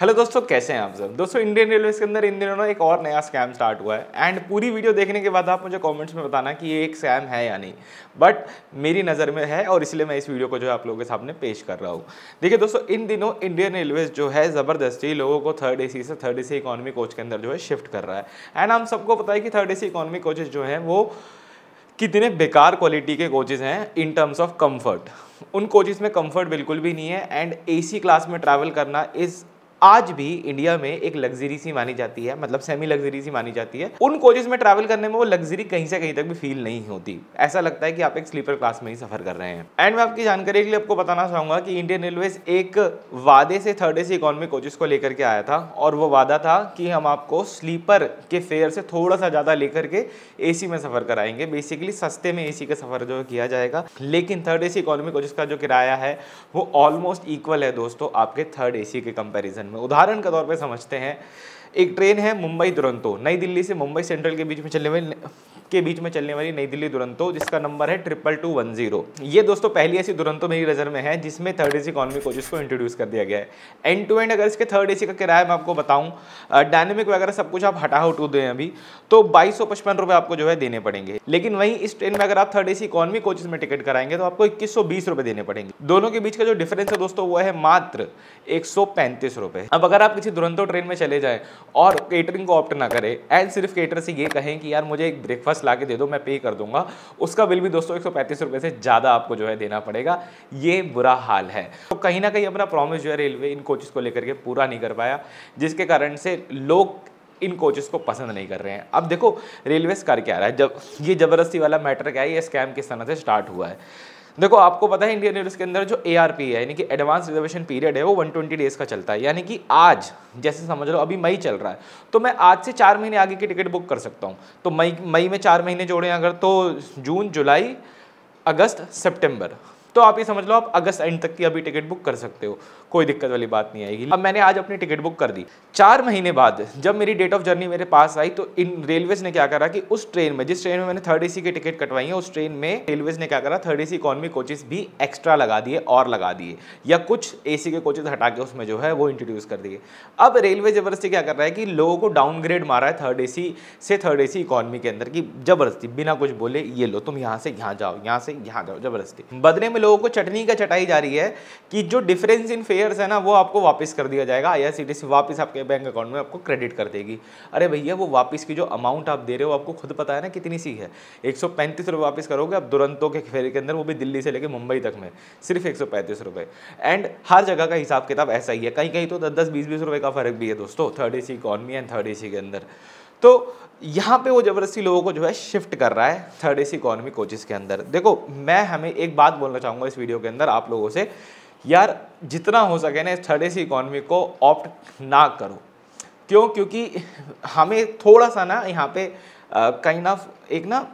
hello दोस्तों कैसे हैं आप सब दोस्तों इंडियन रेलवेज के अंदर इन दिनों एक और नया स्कैम स्टार्ट हुआ है एंड पूरी वीडियो देखने के बाद आप मुझे कमेंट्स में बताना कि ये एक स्कैम है या नहीं बट मेरी नज़र में है और इसलिए मैं इस वीडियो को जो है आप लोगों के सामने पेश कर रहा हूँ देखिए दोस्तों इन दिनों इंडियन रेलवेज जो है ज़बरदस्ती लोगों को थर्ड ए से थर्ड ए इकोनॉमी कोच के अंदर जो है शिफ्ट कर रहा है एंड हम सबको पता है कि थर्ड ए इकोनॉमी कोचेज जो हैं वो कितने बेकार क्वालिटी के कोचेज हैं इन टर्म्स ऑफ कम्फर्ट उन कोचेज में कम्फर्ट बिल्कुल भी नहीं है एंड ए क्लास में ट्रैवल करना इज़ आज भी इंडिया में एक लग्जरी सी मानी जाती है मतलब सेमी लग्जरी सी मानी जाती है उन कोचेज में ट्रैवल करने में वो लग्जरी कहीं से कहीं तक भी फील नहीं होती ऐसा लगता है कि आप एक स्लीपर क्लास में ही सफर कर रहे हैं एंड मैं आपकी जानकारी के लिए आपको बताना चाहूंगा कि इंडियन रेलवे एक वादे से थर्ड सी इकोनॉमी कोचेज को लेकर के आया था और वो वादा था कि हम आपको स्लीपर के फेयर से थोड़ा सा ज़्यादा लेकर के ए में सफ़र कराएंगे बेसिकली सस्ते में ए का सफ़र जो किया जाएगा लेकिन थर्ड सी इकोनॉमी कोचेज का जो किराया है वो ऑलमोस्ट इक्वल है दोस्तों आपके थर्ड ए के कंपेरिजन में उदाहरण के तौर पर समझते हैं एक ट्रेन है मुंबई दुरंतो नई दिल्ली से मुंबई सेंट्रल के बीच में चलने वाली के बीच में चलने वाली नई दिल्ली दुरंतो जिसका नंबर है ट्रिपल टू वन जीरो ये दोस्तों पहली ऐसी दुरंतो मेरी नज़र में है जिसमें थर्ड एसी इकोनॉमी कोचेस को इंट्रोड्यूस कर दिया गया है एंड टू एंड अगर इसके थर्ड एसी का किराया मैं आपको बताऊं डायनेमिक वगैरह सब कुछ आप हटा हटू दें अभी तो बाईस सौ आपको जो है देने पड़ेंगे लेकिन वहीं इस ट्रेन में अगर आप थर्ड एसी इकोनॉमी कोचेस में टिकट कराएंगे तो आपको इक्कीस देने पड़ेंगे दोनों के बीच का जो डिफरेंस है दोस्तों वो है मात्र एक अब अगर आप किसी दुरंतो ट्रेन में चले जाए और केटरिंग को ऑप्ट ना करें एंड सिर्फ केटर से ये कहें कि यार मुझे एक ब्रेकफास्ट ला के दे दो मैं पे कर दूंगा उसका बिल भी दोस्तों एक सौ से ज़्यादा आपको जो है देना पड़ेगा ये बुरा हाल है तो कहीं ना कहीं अपना प्रॉमिस जो है रेलवे इन कोचेज़ को लेकर के पूरा नहीं कर पाया जिसके कारण से लोग इन कोचेस को पसंद नहीं कर रहे हैं अब देखो रेलवे कर क्या रहा है जब ये ज़बरदस्ती वाला मैटर क्या है ये स्कैम किस तरह से स्टार्ट हुआ है देखो आपको पता है इंडियन एयरवेज के अंदर जो ए आर पी है यानी कि एडवांस रिजर्वेशन पीरियड है वो 120 डेज का चलता है यानी कि आज जैसे समझ लो अभी मई चल रहा है तो मैं आज से चार महीने आगे की टिकट बुक कर सकता हूँ तो मई मई में चार महीने जोड़ें अगर तो जून जुलाई अगस्त सितंबर तो आप ये समझ लो आप अगस्त एंड तक की अभी टिकट बुक कर सकते हो कोई दिक्कत वाली बात नहीं आएगी अब मैंने आज अपनी टिकट बुक कर दी चार महीने बाद जब मेरी डेट ऑफ जर्नी मेरे पास आई तो इन रेलवेज ने क्या करा कि उस ट्रेन में जिस ट्रेन में मैंने थर्ड ए की टिकट कटवाई है उस ट्रेन में रेलवेज ने क्या करा थर्ड ए इकोनॉमी कोचेज भी एक्स्ट्रा लगा दिए और लगा दिए या कुछ ए के कोचेज हटा के उसमें जो है वो इंट्रोड्यूस कर दिए अब रेलवे जबरदस्ती क्या कर रहा है कि लोगों को डाउनग्रेड मारा है थर्ड ए से थर्ड ए इकोनॉमी के अंदर की जबरदस्ती बिना कुछ बोले ये लो तुम यहाँ से यहाँ जाओ यहाँ से यहाँ जाओ जबरदस्ती बदले में लोगों को चटनी का चटाई जा रही है कि जो डिफरेंस इन फेयर्स है ना वो आपको वापस कर दिया जाएगा आई वापस आपके बैंक अकाउंट में आपको क्रेडिट कर देगी अरे भैया वो वापस की जो अमाउंट आप दे रहे हो आपको खुद पता है ना कितनी सी है एक सौ वापस करोगे आप दुरंतों के फेयर के अंदर वो भी दिल्ली से लेकर मुंबई तक में सिर्फ एक सौ एंड हर जगह का हिसाब किताब ऐसा ही है कहीं कहीं तो दस दस बीस बीस रुपये का फ़र्क भी है दोस्तों third A C economy and third A C के अंदर तो यहाँ पे वो ज़बरदस्ती लोगों को जो है शिफ्ट कर रहा है थर्ड एसी इकोनॉमी कोचेज़ के अंदर देखो मैं हमें एक बात बोलना चाहूँगा इस वीडियो के अंदर आप लोगों से यार जितना हो सके ना थर्ड एसी इकोनॉमी को ऑप्ट ना करो क्यों क्योंकि हमें थोड़ा सा ना यहाँ पे काइंड ऑफ एक ना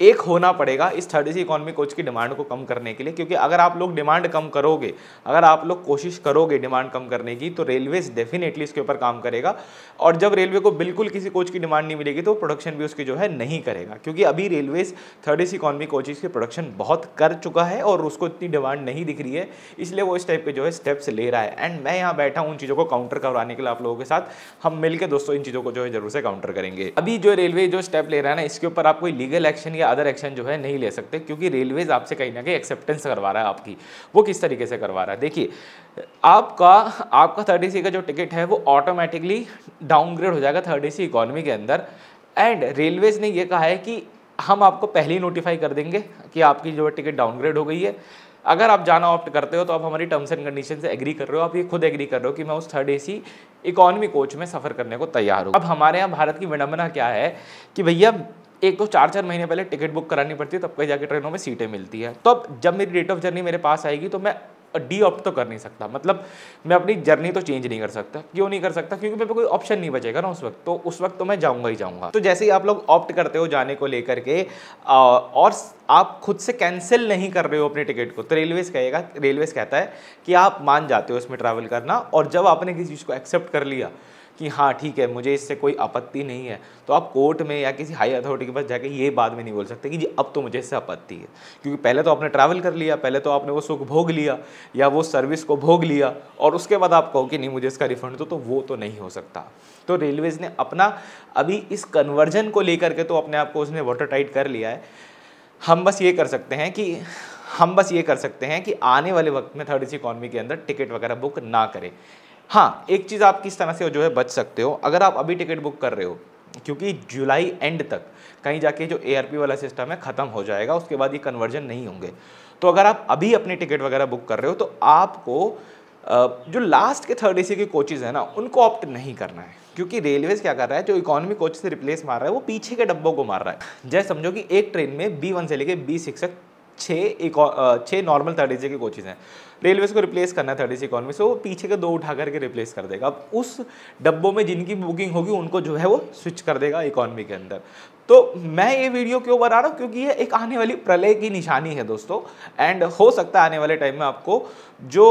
एक होना पड़ेगा इस थर्ड एसी इकोनॉमी कोच की डिमांड को कम करने के लिए क्योंकि अगर आप लोग डिमांड कम करोगे अगर आप लोग कोशिश करोगे डिमांड कम करने की तो रेलवे डेफिनेटली इसके ऊपर काम करेगा और जब रेलवे को बिल्कुल किसी कोच की डिमांड नहीं मिलेगी तो प्रोडक्शन भी उसकी जो है नहीं करेगा क्योंकि अभी railway third AC economy coaches की प्रोडक्शन बहुत कर चुका है और उसको इतनी डिमांड नहीं दिख रही है इसलिए वो इस टाइप के जो है स्टेप्स ले रहा है एंड मैं यहाँ बैठा हूँ उन चीज़ों को काउंटर करवाने के लिए आप लोगों के साथ हम मिलकर दोस्तों इन चीज़ों को जो है जरूर से काउंटर करेंगे अभी जो रेलवे जो स्टेप ले रहा है ना इसके ऊपर आप कोई लीगल एक्शन या अदर एक्शन जो है नहीं ले सकते क्योंकि रेलवेज आपसे कहीं ना कहीं एक्सेप्टेंस करवा रहा है आपकी वो किस तरीके से करवा रहा है देखिए आपका आपका थर्ड ए का जो टिकट है वो ऑटोमेटिकली डाउनग्रेड हो जाएगा थर्ड ए इकोनॉमी के अंदर एंड रेलवेज ने ये कहा है कि हम आपको पहले ही नोटिफाई कर देंगे कि आपकी जो टिकट डाउनग्रेड हो गई है अगर आप जाना ऑप्ट करते हो तो आप हमारी टर्म्स एंड कंडीशन से एग्री कर रहे हो आप ये खुद एग्री कर रहे हो कि मैं उस थर्ड एसी इकोनॉमी कोच में सफ़र करने को तैयार हूँ अब हमारे यहाँ भारत की विडम्बना क्या है कि भैया एक दो चार चार महीने पहले टिकट बुक करानी पड़ती है तब कहीं जाके ट्रेनों में सीटें मिलती है तो अब जब मेरी डेट ऑफ जर्नी मेरे पास आएगी तो मैं डी ऑप्ट तो कर नहीं सकता मतलब मैं अपनी जर्नी तो चेंज नहीं कर सकता क्यों नहीं कर सकता क्योंकि मेरे पे कोई ऑप्शन नहीं बचेगा ना उस वक्त तो उस वक्त तो मैं जाऊंगा ही जाऊंगा तो जैसे ही आप लोग ऑप्ट करते हो जाने को लेकर के और आप खुद से कैंसिल नहीं कर रहे हो अपने टिकट को तो रेलवेज कहेगा रेलवेज कहता है कि आप मान जाते हो इसमें ट्रैवल करना और जब आपने किसी चीज़ को एक्सेप्ट कर लिया कि हाँ ठीक है मुझे इससे कोई आपत्ति नहीं है तो आप कोर्ट में या किसी हाई अथॉरिटी के पास जाकर ये बाद में नहीं बोल सकते कि जी अब तो मुझे इससे आपत्ति है क्योंकि पहले तो आपने ट्रैवल कर लिया पहले तो आपने वो सुख भोग लिया या वो सर्विस को भोग लिया और उसके बाद आप कहो कि नहीं मुझे इसका रिफंड दो तो वो तो नहीं हो सकता तो रेलवेज़ ने अपना अभी इस कन्वर्जन को लेकर के तो अपने आप को उसने वाटर टाइट कर लिया है हम बस ये कर सकते हैं कि हम बस ये कर सकते हैं कि आने वाले वक्त में थर्ड इस इकॉनमी के अंदर टिकट वगैरह बुक ना करें हाँ एक चीज़ आप किस तरह से जो है बच सकते हो अगर आप अभी टिकट बुक कर रहे हो क्योंकि जुलाई एंड तक कहीं जाके जो ए वाला सिस्टम है ख़त्म हो जाएगा उसके बाद ये कन्वर्जन नहीं होंगे तो अगर आप अभी अपने टिकट वगैरह बुक कर रहे हो तो आपको जो लास्ट के थर्ड ए के कोचेज़ हैं ना उनको ऑप्ट नहीं करना है क्योंकि रेलवेज़ क्या कर रहा है जो इकोनॉमी कोच से रिप्लेस मार रहा है वो पीछे के डब्बों को मार रहा है जैसे समझो कि एक ट्रेन में बी वन से लेकर बी सिक्स तक छः एक छः नॉर्मल थर्ड ए के कोचेज़ हैं रेलवेज को रिप्लेस करना है थर्ड एसी इकॉनमी से वो पीछे के दो उठा करके रिप्लेस कर देगा अब उस डब्बों में जिनकी बुकिंग होगी उनको जो है वो स्विच कर देगा इकॉनमी के अंदर तो मैं ये वीडियो क्यों बना रहा हूँ क्योंकि ये एक आने वाली प्रलय की निशानी है दोस्तों एंड हो सकता है आने वाले टाइम में आपको जो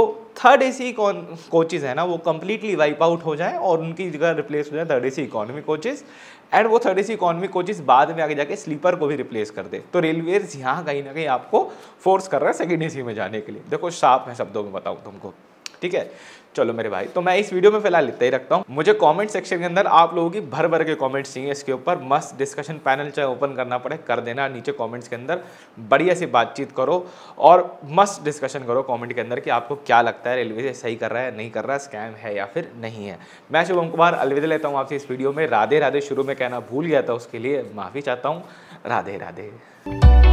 थर्ड ए सी कोचेज है ना वो कम्प्लीटली वाइप आउट हो जाए और उनकी जगह रिप्लेस हो जाए third A C economy coaches and वो third A C economy coaches बाद में आगे जाके स्लीपर को भी रिप्लेस कर दे तो रेलवेज यहाँ कहीं ना कहीं आपको फोर्स कर रहा है सेकेंड ए सी में जाने के लिए देखो साफ है शब्दों में बताऊँ तुमको ठीक है चलो मेरे भाई तो मैं इस वीडियो में फिलहाल इतना ही रखता हूँ मुझे कमेंट सेक्शन के अंदर आप लोगों की भर भर के कमेंट्स चाहिए इसके ऊपर मस्त डिस्कशन पैनल चाहे ओपन करना पड़े कर देना नीचे कमेंट्स के अंदर बढ़िया सी बातचीत करो और मस्त डिस्कशन करो कमेंट के अंदर कि आपको क्या लगता है रेलवे सही कर रहा है नहीं कर रहा है स्कैम है या फिर नहीं है मैं शुभम कुमार अलविदा लेता हूँ आपसे इस वीडियो में राधे राधे शुरू में कहना भूल गया था उसके लिए माफ़ी चाहता हूँ राधे राधे